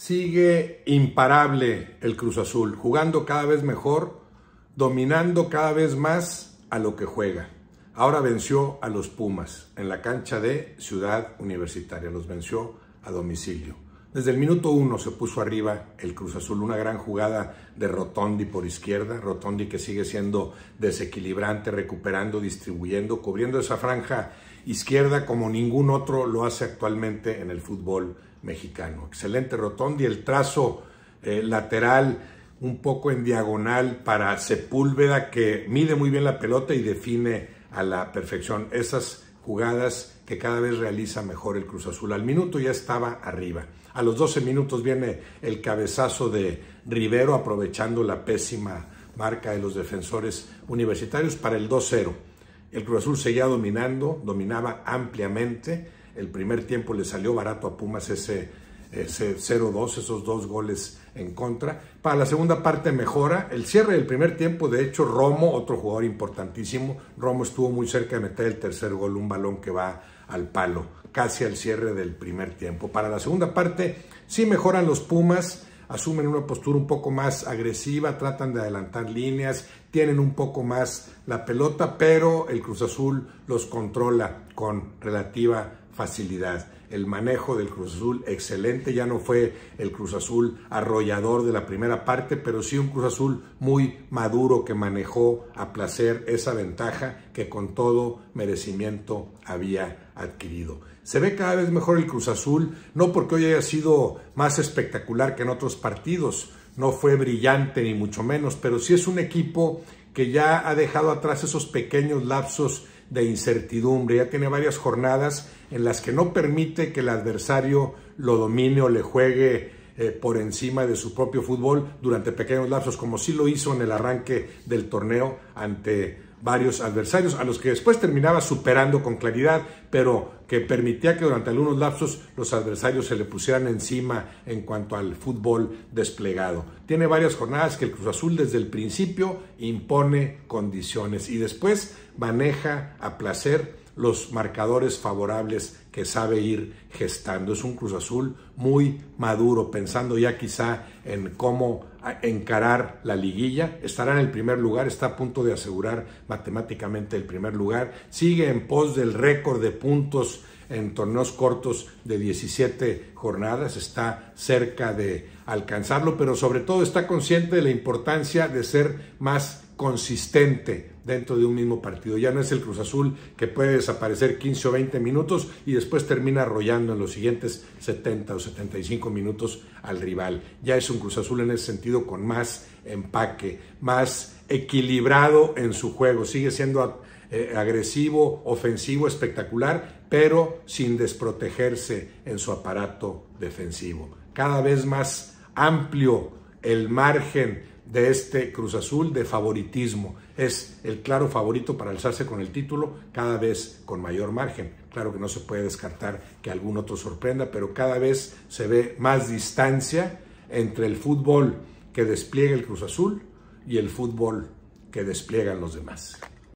Sigue imparable el Cruz Azul, jugando cada vez mejor, dominando cada vez más a lo que juega. Ahora venció a los Pumas en la cancha de Ciudad Universitaria, los venció a domicilio. Desde el minuto uno se puso arriba el Cruz Azul, una gran jugada de Rotondi por izquierda, Rotondi que sigue siendo desequilibrante, recuperando, distribuyendo, cubriendo esa franja izquierda como ningún otro lo hace actualmente en el fútbol mexicano. Excelente y el trazo eh, lateral un poco en diagonal para Sepúlveda que mide muy bien la pelota y define a la perfección esas jugadas que cada vez realiza mejor el Cruz Azul. Al minuto ya estaba arriba. A los 12 minutos viene el cabezazo de Rivero aprovechando la pésima marca de los defensores universitarios para el 2-0. El Cruz Azul seguía dominando, dominaba ampliamente el primer tiempo le salió barato a Pumas ese, ese 0-2, esos dos goles en contra. Para la segunda parte mejora. El cierre del primer tiempo, de hecho, Romo, otro jugador importantísimo, Romo estuvo muy cerca de meter el tercer gol, un balón que va al palo, casi al cierre del primer tiempo. Para la segunda parte, sí mejoran los Pumas, asumen una postura un poco más agresiva, tratan de adelantar líneas, tienen un poco más la pelota, pero el Cruz Azul los controla con relativa facilidad. El manejo del Cruz Azul excelente, ya no fue el Cruz Azul arrollador de la primera parte, pero sí un Cruz Azul muy maduro que manejó a placer esa ventaja que con todo merecimiento había adquirido. Se ve cada vez mejor el Cruz Azul, no porque hoy haya sido más espectacular que en otros partidos, no fue brillante ni mucho menos, pero sí es un equipo que ya ha dejado atrás esos pequeños lapsos de incertidumbre, ya tiene varias jornadas en las que no permite que el adversario lo domine o le juegue eh, por encima de su propio fútbol durante pequeños lapsos, como sí lo hizo en el arranque del torneo ante varios adversarios a los que después terminaba superando con claridad, pero que permitía que durante algunos lapsos los adversarios se le pusieran encima en cuanto al fútbol desplegado. Tiene varias jornadas que el Cruz Azul desde el principio impone condiciones y después maneja a placer los marcadores favorables que sabe ir gestando. Es un Cruz Azul muy maduro, pensando ya quizá en cómo encarar la liguilla, estará en el primer lugar, está a punto de asegurar matemáticamente el primer lugar, sigue en pos del récord de puntos en torneos cortos de 17 jornadas, está cerca de alcanzarlo, pero sobre todo está consciente de la importancia de ser más consistente dentro de un mismo partido. Ya no es el Cruz Azul que puede desaparecer 15 o 20 minutos y después termina arrollando en los siguientes 70 o 75 minutos al rival. Ya es un Cruz Azul en ese sentido con más empaque, más equilibrado en su juego. Sigue siendo eh, agresivo, ofensivo, espectacular, pero sin desprotegerse en su aparato defensivo. Cada vez más amplio el margen de este Cruz Azul de favoritismo. Es el claro favorito para alzarse con el título, cada vez con mayor margen. Claro que no se puede descartar que algún otro sorprenda, pero cada vez se ve más distancia entre el fútbol que despliega el Cruz Azul y el fútbol que despliegan los demás.